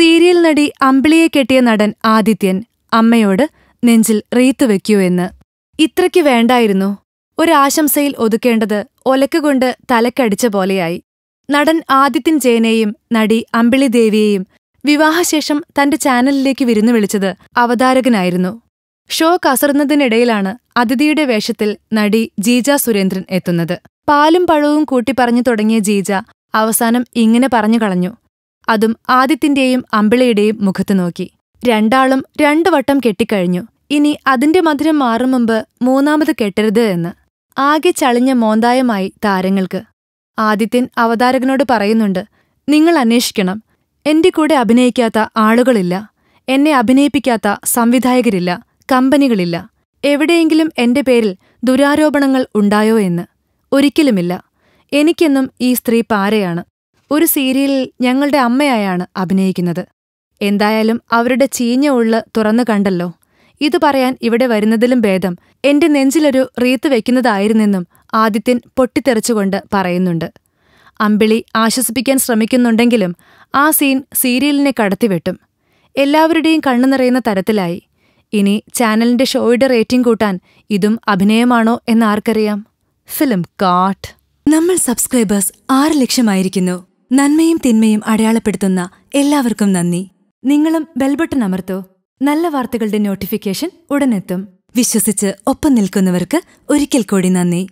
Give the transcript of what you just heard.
serial നടി അമ്പിളിയെ കെട്ടിയ നടൻ ആദിത്യൻ അമ്മയോട് നെഞ്ചിൽ റീത്ത് വെക്കൂ എന്ന് ഇത്രയ്ക്ക് വേണ്ടായിരുന്നു ഒരാശംസയിൽ ഒതുക്കേണ്ടത് ഒലക്കുകൊണ്ട് തലക്കടിച്ച പോലെയായി നടൻ ആദിത്യൻ ജയനെയും നടി അമ്പിളി ദേവിയെയും വിവാഹശേഷം തന്റെ ചാനലിലേക്ക് വിരുന്നു വിളിച്ചത് അവതാരകനായിരുന്നു ഷോ കസർന്നതിനിടയിലാണ് അതിഥിയുടെ വേഷത്തിൽ നടി ജീജ സുരേന്ദ്രൻ എത്തുന്നത് പാലും പഴവും കൂട്ടിപ്പറഞ്ഞു തുടങ്ങിയ ജീജ അവസാനം ഇങ്ങനെ പറഞ്ഞു കളഞ്ഞു അതും ആദിത്യന്റെയും അമ്പിളയുടെയും മുഖത്തു നോക്കി രണ്ടാളും രണ്ടു വട്ടം കെട്ടിക്കഴിഞ്ഞു ഇനി അതിന്റെ മധുരം മാറും മുമ്പ് മൂന്നാമത് കെട്ടരുത് എന്ന് ആകെ ചളിഞ്ഞ മോന്തായമായി താരങ്ങൾക്ക് ആദിത്യൻ അവതാരകനോട് പറയുന്നുണ്ട് നിങ്ങൾ അന്വേഷിക്കണം എന്റെ കൂടെ അഭിനയിക്കാത്ത ആളുകളില്ല എന്നെ അഭിനയിപ്പിക്കാത്ത സംവിധായകരില്ല കമ്പനികളില്ല എവിടെയെങ്കിലും എന്റെ പേരിൽ ദുരാരോപണങ്ങൾ ഉണ്ടായോ എന്ന് ഒരിക്കലുമില്ല എനിക്കെന്നും ഈ സ്ത്രീ പാരയാണ് ഒരു സീരിയലിൽ ഞങ്ങളുടെ അമ്മയായാണ് അഭിനയിക്കുന്നത് എന്തായാലും അവരുടെ ചീഞ്ഞ ഉള്ള് തുറന്നു കണ്ടല്ലോ ഇത് പറയാൻ ഇവിടെ വരുന്നതിലും ഭേദം എന്റെ നെഞ്ചിലൊരു റീത്ത് വെക്കുന്നതായിരുന്നെന്നും ആദിത്യൻ പൊട്ടിത്തെറിച്ചുകൊണ്ട് പറയുന്നുണ്ട് അമ്പിളി ആശ്വസിപ്പിക്കാൻ ശ്രമിക്കുന്നുണ്ടെങ്കിലും ആ സീൻ സീരിയലിനെ കടത്തിവെട്ടും എല്ലാവരുടെയും കണ്ണു നിറയുന്ന തരത്തിലായി ഇനി ചാനലിന്റെ ഷോയുടെ റേറ്റിംഗ് കൂട്ടാൻ ഇതും അഭിനയമാണോ എന്ന് ആർക്കറിയാം ഫിലിം കാട്ട് നമ്മൾ സബ്സ്ക്രൈബേഴ്സ് ആറ് ലക്ഷമായിരിക്കുന്നു നന്മയും തിന്മയും അടയാളപ്പെടുത്തുന്ന എല്ലാവർക്കും നന്ദി നിങ്ങളും ബെൽബട്ടൺ അമർത്തോ നല്ല വാർത്തകളുടെ നോട്ടിഫിക്കേഷൻ ഉടനെത്തും വിശ്വസിച്ച് ഒപ്പം നിൽക്കുന്നവർക്ക് ഒരിക്കൽ കൂടി നന്ദി